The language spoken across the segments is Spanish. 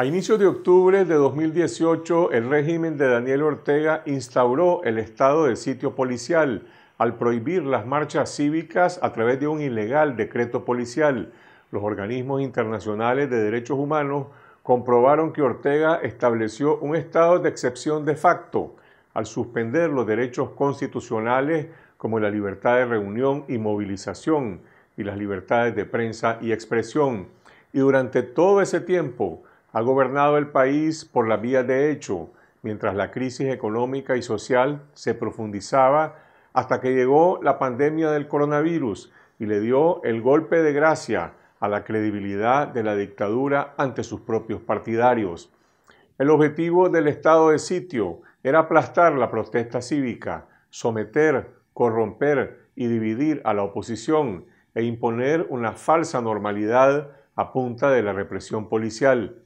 A inicios de octubre de 2018, el régimen de Daniel Ortega instauró el estado de sitio policial al prohibir las marchas cívicas a través de un ilegal decreto policial. Los organismos internacionales de derechos humanos comprobaron que Ortega estableció un estado de excepción de facto al suspender los derechos constitucionales como la libertad de reunión y movilización y las libertades de prensa y expresión. Y durante todo ese tiempo, ha gobernado el país por la vía de hecho, mientras la crisis económica y social se profundizaba hasta que llegó la pandemia del coronavirus y le dio el golpe de gracia a la credibilidad de la dictadura ante sus propios partidarios. El objetivo del estado de sitio era aplastar la protesta cívica, someter, corromper y dividir a la oposición e imponer una falsa normalidad a punta de la represión policial.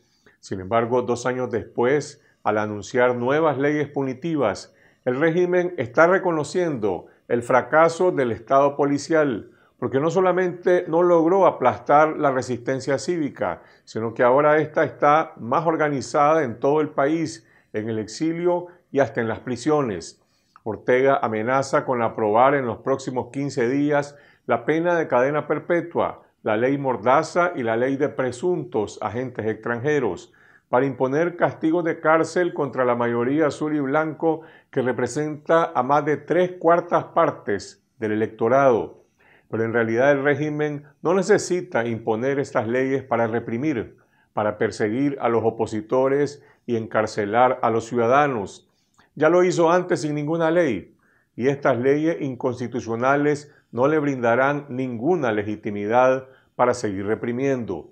Sin embargo, dos años después, al anunciar nuevas leyes punitivas, el régimen está reconociendo el fracaso del Estado policial, porque no solamente no logró aplastar la resistencia cívica, sino que ahora esta está más organizada en todo el país, en el exilio y hasta en las prisiones. Ortega amenaza con aprobar en los próximos 15 días la pena de cadena perpetua, la ley Mordaza y la ley de presuntos agentes extranjeros para imponer castigos de cárcel contra la mayoría azul y blanco que representa a más de tres cuartas partes del electorado. Pero en realidad el régimen no necesita imponer estas leyes para reprimir, para perseguir a los opositores y encarcelar a los ciudadanos. Ya lo hizo antes sin ninguna ley, y estas leyes inconstitucionales no le brindarán ninguna legitimidad para seguir reprimiendo.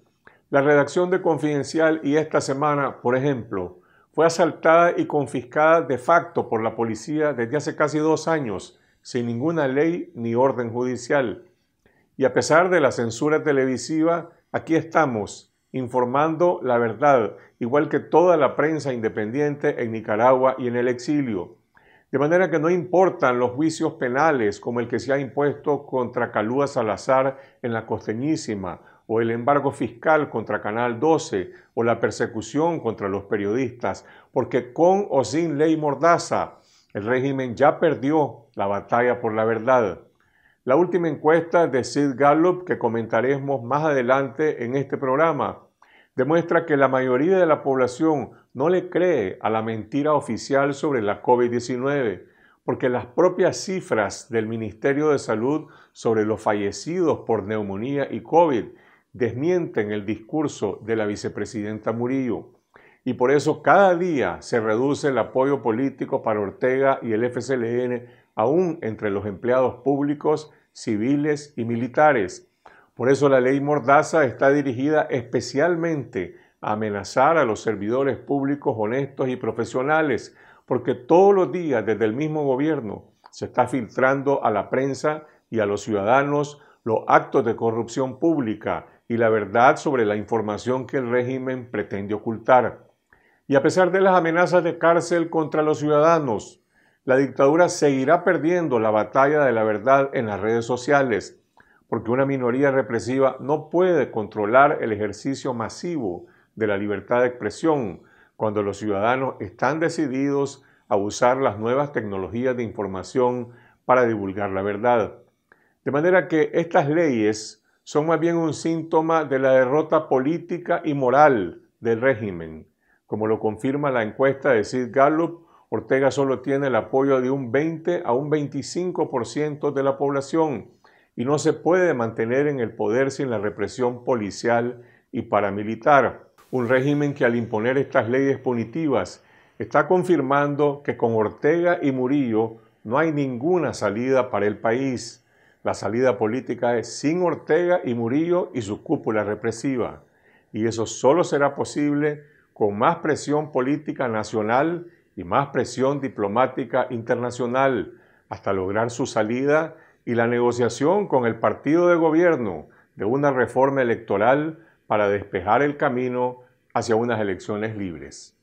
La redacción de Confidencial y esta semana, por ejemplo, fue asaltada y confiscada de facto por la policía desde hace casi dos años, sin ninguna ley ni orden judicial. Y a pesar de la censura televisiva, aquí estamos, informando la verdad, igual que toda la prensa independiente en Nicaragua y en el exilio. De manera que no importan los juicios penales como el que se ha impuesto contra Calúa Salazar en la costeñísima, o el embargo fiscal contra Canal 12, o la persecución contra los periodistas, porque con o sin ley mordaza, el régimen ya perdió la batalla por la verdad. La última encuesta de Sid Gallup que comentaremos más adelante en este programa demuestra que la mayoría de la población no le cree a la mentira oficial sobre la COVID-19, porque las propias cifras del Ministerio de Salud sobre los fallecidos por neumonía y COVID desmienten el discurso de la vicepresidenta Murillo. Y por eso cada día se reduce el apoyo político para Ortega y el FCLN, aún entre los empleados públicos, civiles y militares, por eso la ley Mordaza está dirigida especialmente a amenazar a los servidores públicos honestos y profesionales, porque todos los días desde el mismo gobierno se está filtrando a la prensa y a los ciudadanos los actos de corrupción pública y la verdad sobre la información que el régimen pretende ocultar. Y a pesar de las amenazas de cárcel contra los ciudadanos, la dictadura seguirá perdiendo la batalla de la verdad en las redes sociales, porque una minoría represiva no puede controlar el ejercicio masivo de la libertad de expresión cuando los ciudadanos están decididos a usar las nuevas tecnologías de información para divulgar la verdad. De manera que estas leyes son más bien un síntoma de la derrota política y moral del régimen. Como lo confirma la encuesta de Sid Gallup, Ortega solo tiene el apoyo de un 20 a un 25% de la población y no se puede mantener en el poder sin la represión policial y paramilitar. Un régimen que al imponer estas leyes punitivas está confirmando que con Ortega y Murillo no hay ninguna salida para el país. La salida política es sin Ortega y Murillo y su cúpula represiva. Y eso solo será posible con más presión política nacional y más presión diplomática internacional, hasta lograr su salida y la negociación con el partido de gobierno de una reforma electoral para despejar el camino hacia unas elecciones libres.